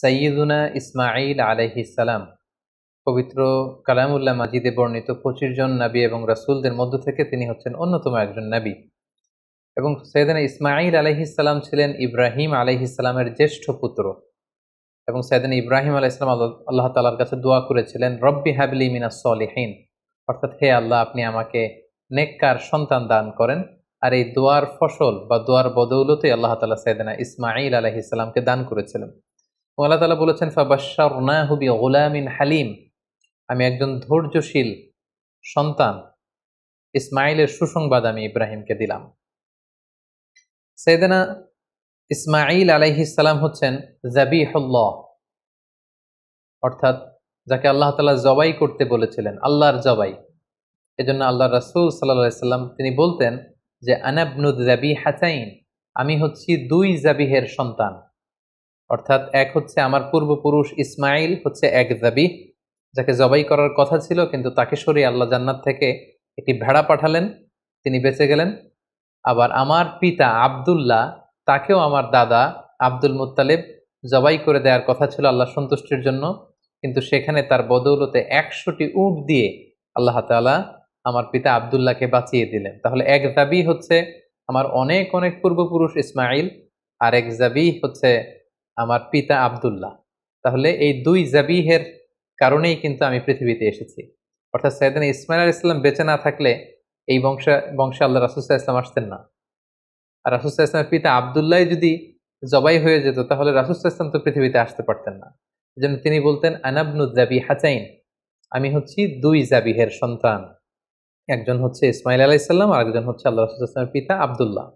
সাইয়দুনা ইসমাইল আলাইহিসালাম পবিত্র কালামুল্লাহ মাজিদে বর্ণিত পঁচিশ জন নাবী এবং রাসুলদের মধ্য থেকে তিনি হচ্ছেন অন্যতম একজন নাবী এবং সৈয়দানা ইসমাইল আলাইহিসাল্লাম ছিলেন ইব্রাহিম আলাইহিসাল্লামের জ্যেষ্ঠ পুত্র এবং সৈয়দানা ইব্রাহিম আলাইসালাম আল্লাহ তালার কাছে দোয়া করেছিলেন রব্বি হাবলি মিনা সলিহীন অর্থাৎ হে আল্লাহ আপনি আমাকে নেককার সন্তান দান করেন আর এই দোয়ার ফসল বা দোয়ার বদৌলতে আল্লাহ তালা সৈয়দানা ইসমাইল আলাইহিসাল্লামকে দান করেছিলেন আল্লাহ তালা বলেছেন ফাবাসার হুবি গোলামিন হালিম আমি একজন ধৈর্যশীল সন্তান ইসমাইলের সুসংবাদ আমি ইব্রাহিমকে দিলাম সেদেনা ইসমাইল আলাইহিসাল্লাম হচ্ছেন জাবিহল্লাহ অর্থাৎ যাকে আল্লাহ তালা জবাই করতে বলেছিলেন আল্লাহর জবাই এজন্য আল্লাহ রাসুল সাল্লা সাল্লাম তিনি বলতেন যে আনাবনুদ জাবি হাসাইন আমি হচ্ছি দুই জাবিহের সন্তান অর্থাৎ এক হচ্ছে আমার পূর্বপুরুষ ইসমাইল হচ্ছে এক দাবি যাকে জবাই করার কথা ছিল কিন্তু তাকে সরি আল্লাহ জান্নাত থেকে একটি ভেড়া পাঠালেন তিনি বেঁচে গেলেন আবার আমার পিতা আবদুল্লাহ তাকেও আমার দাদা আব্দুল মুতালেব জবাই করে দেওয়ার কথা ছিল আল্লাহ সন্তুষ্টির জন্য কিন্তু সেখানে তার বদৌলতে একশোটি উঁট দিয়ে আল্লাহ তালা আমার পিতা আবদুল্লাহকে বাঁচিয়ে দিলেন তাহলে এক জাবি হচ্ছে আমার অনেক অনেক পূর্বপুরুষ ইসমাইল আর এক জাবি হচ্ছে আমার পিতা আবদুল্লাহ তাহলে এই দুই জাবিহের কারণেই কিন্তু আমি পৃথিবীতে এসেছি অর্থাৎ সৈয়দান ইসমাইল আল ইসলাম বেঁচে না থাকলে এই বংশ বংশে আল্লাহ রাসুসাহ ইসলাম আসতেন না আর রাসুসাহ ইসলামের পিতা আবদুল্লাহ যদি জবাই হয়ে যেত তাহলে রাসুসাহ ইসলাম তো পৃথিবীতে আসতে পারতেন না যেন তিনি বলতেন আনাবনু জাবি হাচাইন আমি হচ্ছি দুই জাবিহের সন্তান একজন হচ্ছে ইসমাইল আলাহিসাল্লাম আর একজন হচ্ছে আল্লাহ রাসুল ইসলামের পিতা আবদুল্লাহ